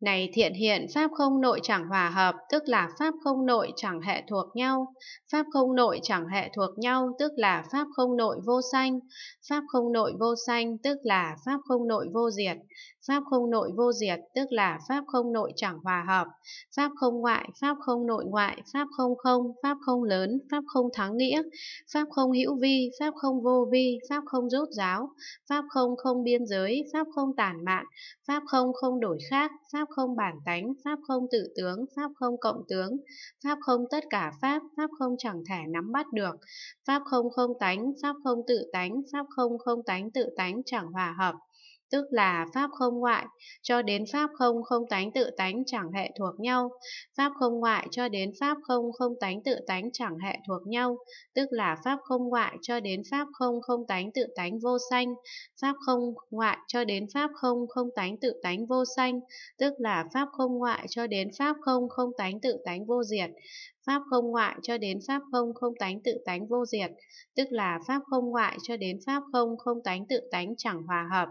Này thiện hiện pháp không nội chẳng hòa hợp, tức là pháp không nội chẳng hệ thuộc nhau. Pháp không nội chẳng hệ thuộc nhau, tức là pháp không nội vô sanh. Pháp không nội vô sanh, tức là pháp không nội vô diệt. Pháp không nội vô diệt, tức là pháp không nội chẳng hòa hợp. Pháp không ngoại, pháp không nội ngoại, pháp không không, pháp không lớn, pháp không thắng nghĩa. Pháp không hữu vi, pháp không vô vi, pháp không rốt giáo. Pháp không không biên giới, pháp không tản mạn, pháp không không đổi khác, pháp không bản tánh, pháp không tự tướng, pháp không cộng tướng, pháp không tất cả pháp, pháp không chẳng thể nắm bắt được, pháp không không tánh, pháp không tự tánh, pháp không không tánh tự tánh chẳng hòa hợp, tức là pháp không ngoại, cho đến pháp không không tánh tự tánh chẳng hệ thuộc nhau, pháp không ngoại cho đến pháp không không tánh tự tánh chẳng hệ thuộc nhau, tức là pháp không ngoại cho đến pháp không không tánh tự tánh vô sanh, pháp không ngoại cho đến pháp không không tánh tự tánh vô sanh, tức là pháp không ngoại cho đến pháp không không tánh tự tánh vô diệt, pháp không ngoại cho đến pháp không không tánh tự tánh vô diệt, tức là pháp không ngoại cho đến pháp không không tánh tự tánh chẳng hòa hợp.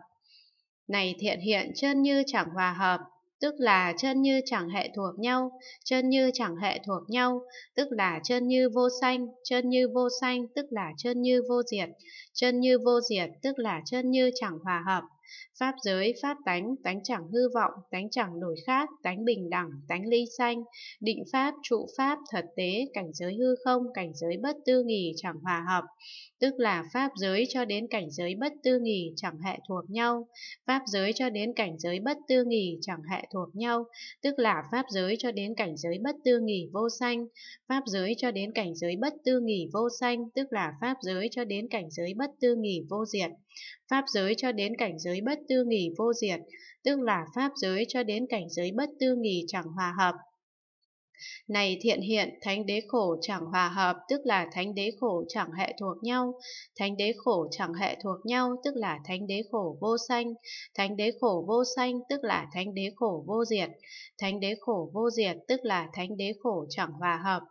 Này thiện hiện chân như chẳng hòa hợp, tức là chân như chẳng hệ thuộc nhau, chân như chẳng hệ thuộc nhau, tức là chân như vô sanh, chân như vô sanh, tức là chân như vô diệt, chân như vô diệt, tức là chân như chẳng hòa hợp, Pháp giới, pháp tánh, tánh chẳng hư vọng, tánh chẳng đổi khác, tánh bình đẳng, tánh ly sanh, định pháp, trụ pháp, thật tế, cảnh giới hư không, cảnh giới bất tư nghỉ chẳng hòa hợp, tức là pháp giới cho đến cảnh giới bất tư nghỉ chẳng hệ thuộc nhau, pháp giới cho đến cảnh giới bất tư nghỉ chẳng hệ thuộc nhau, tức là pháp giới cho đến cảnh giới bất tư nghỉ vô sanh, pháp giới cho đến cảnh giới bất tư nghỉ vô sanh, tức là pháp giới cho đến cảnh giới bất tư nghỉ vô diệt, pháp giới cho đến cảnh giới giới bất tư nghỉ vô diệt, tức là pháp giới cho đến cảnh giới bất tư nghỉ chẳng hòa hợp. Này thiện hiện, thánh đế khổ chẳng hòa hợp, tức là thánh đế khổ chẳng hệ thuộc nhau. Thánh đế khổ chẳng hệ thuộc nhau, tức là thánh đế khổ vô sanh. Thánh đế khổ vô sanh, tức là thánh đế khổ vô diệt. Thánh đế khổ vô diệt, tức là thánh đế khổ chẳng hòa hợp.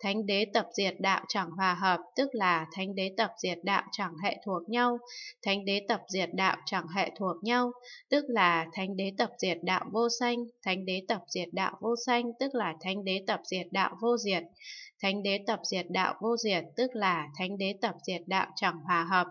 Thánh đế tập diệt đạo chẳng hòa hợp, tức là thánh đế tập diệt đạo chẳng hệ thuộc nhau. Thánh đế tập diệt đạo chẳng hệ thuộc nhau, tức là thánh đế tập diệt đạo vô sanh. Thánh đế tập diệt đạo vô sanh, tức là thánh đế đế tập diệt đạo vô diệt. Thánh đế tập diệt đạo vô diệt tức là thánh đế tập diệt đạo chẳng hòa hợp,